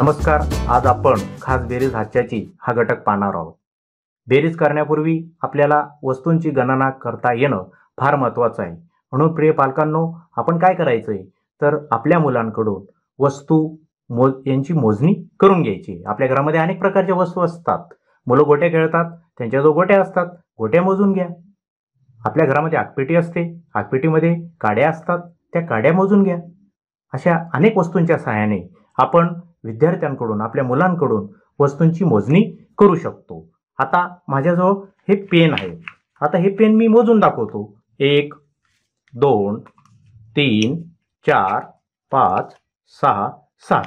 नमस्कार आज आपण खास बेरीज हातच्याची हा घटक पाहणार आहोत बेरीज करण्यापूर्वी आपल्याला वस्तूंची गणना करता येणं फार महत्त्वाचं आहे म्हणून प्रिय पालकांनो आपण काय करायचं आहे तर आपल्या मुलांकडून वस्तू मोज यांची मोजणी करून घ्यायची आपल्या घरामध्ये अनेक प्रकारच्या वस्तू असतात मुलं गोट्या खेळतात त्यांच्या जो गोट्या असतात गोट्या मोजून घ्या आपल्या घरामध्ये आगपेटी असते आगपेटीमध्ये काड्या असतात त्या काड्या मोजून घ्या अशा अनेक वस्तूंच्या सहाय्याने आपण विद्यार्थ्यांकडून आपल्या मुलांकडून वस्तूंची मोजणी करू शकतो आता माझ्याजवळ हे पेन आहे आता हे पेन मी मोजून दाखवतो एक दोन तीन चार पाच सहा सात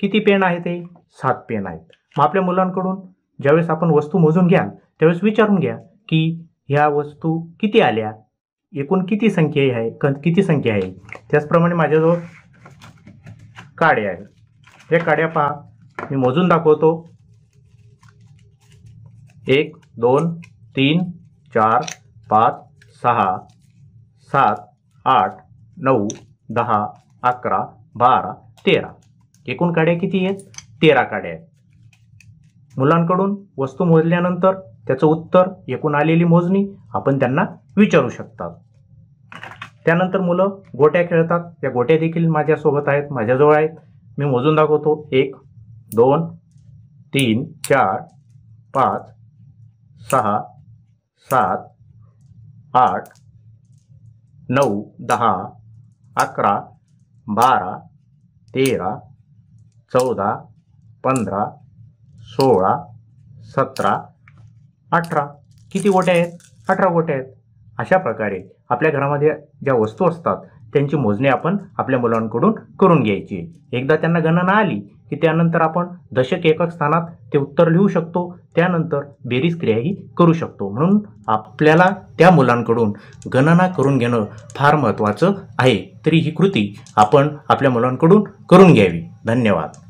किती पेन आहेत ते सात पेन आहेत मग आपल्या मुलांकडून ज्यावेळेस आपण वस्तू मोजून घ्याल त्यावेळेस विचारून घ्या की ह्या वस्तू किती आल्या एकूण किती संख्या आहे किती संख्या आहे त्याचप्रमाणे माझ्याजवळ काडे आहे हे काड्या पहा मी मोजून दाखवतो एक दोन तीन चार पाच सहा सात आठ नऊ दहा अकरा बारा तेरा एकूण काड्या किती आहेत तेरा काड्या आहेत मुलांकडून वस्तू मोजल्यानंतर त्याचं उत्तर एकूण आलेली मोजणी आपण त्यांना विचारू शकतात त्यानंतर मुलं गोट्या खेळतात त्या गोट्या देखील माझ्यासोबत आहेत माझ्याजवळ आहेत मी मोजून दाखवतो एक दोन तीन चार पाच सहा सात आठ नऊ दहा अकरा बारा तेरा चौदा पंधरा सोळा सतरा अठरा किती गोट्या आहेत अठरा गोट्या आहेत अशा प्रकारे आपल्या घरामध्ये ज्या वस्तू असतात त्यांची मोजणी आपण आपल्या मुलांकडून करून घ्यायची एकदा त्यांना गणना आली की त्यानंतर आपण दशक एकक स्थानात ते उत्तर लिहू शकतो त्यानंतर बेरीज क्रियाही करू शकतो म्हणून आपल्याला त्या मुलांकडून गणना करून घेणं फार महत्त्वाचं आहे तरी ही कृती आपण आपल्या मुलांकडून करून घ्यावी धन्यवाद